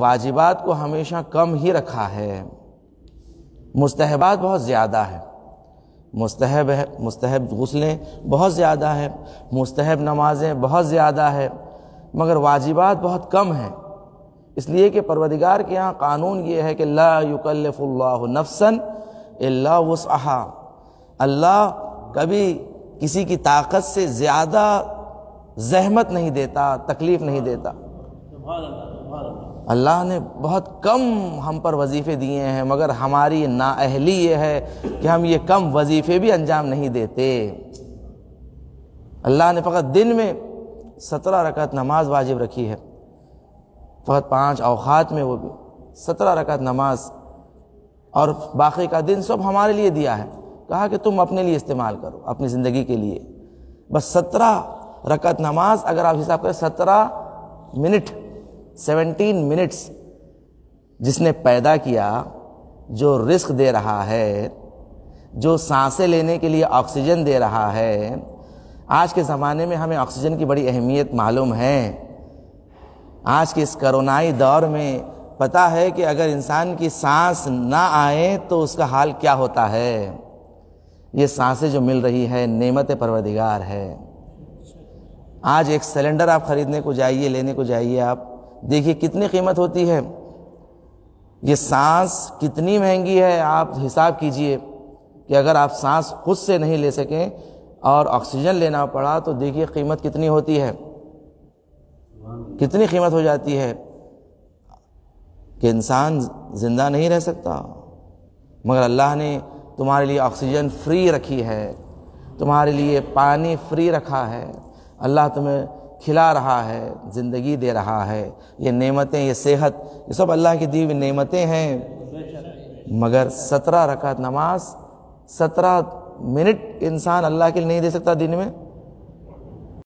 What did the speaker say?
वाजिबात को हमेशा कम ही रखा है मुस्तहबात बहुत ज़्यादा है मुस्तहब है मुस्तहब गसलें बहुत ज़्यादा है मुस्तहब नमाज़ें बहुत ज़्यादा है मगर वाजिबात बहुत कम है इसलिए कि परवदिगार के यहाँ कानून ये है कि ला युकल्ला नफसन अल्ला वसहा अल्लाह कभी किसी की ताकत से ज़्यादा जहमत नहीं देता तकलीफ़ नहीं देता अल्लाह ने बहुत कम हम पर वजीफ़े दिए हैं मगर हमारी नाअहली ये है कि हम ये कम वजीफ़े भी अंजाम नहीं देते अल्लाह ने फ़कत दिन में सत्रह रकत नमाज वाजिब रखी है फ़कत पाँच अवात में वो भी सत्रह रकत नमाज और बाकी का दिन सब हमारे लिए दिया है कहा कि तुम अपने लिए इस्तेमाल करो अपनी ज़िंदगी के लिए बस सत्रह रकत नमाज अगर आप हिसाब करें सत्रह मिनट सेवनटीन मिनट्स जिसने पैदा किया जो रिस्क दे रहा है जो सांसें लेने के लिए ऑक्सीजन दे रहा है आज के ज़माने में हमें ऑक्सीजन की बड़ी अहमियत मालूम है आज के इस करोनाई दौर में पता है कि अगर इंसान की सांस ना आए तो उसका हाल क्या होता है ये सांसें जो मिल रही है नेमत परवदिगार है आज एक सिलेंडर आप ख़रीदने को जाइए लेने को जाइए आप देखिए कितनी कीमत होती है ये सांस कितनी महंगी है आप हिसाब कीजिए कि अगर आप सांस खुद से नहीं ले सकें और ऑक्सीजन लेना पड़ा तो देखिए कीमत कितनी होती है कितनी कीमत हो जाती है कि इंसान ज़िंदा नहीं रह सकता मगर अल्लाह ने तुम्हारे लिए ऑक्सीजन फ्री रखी है तुम्हारे लिए पानी फ्री रखा है अल्लाह तुम्हें खिला रहा है ज़िंदगी दे रहा है ये नेमतें ये सेहत ये सब अल्लाह की दीवी नेमतें हैं मगर सत्रह रकात नमाज सत्रह मिनट इंसान अल्लाह के लिए नहीं दे सकता दिन में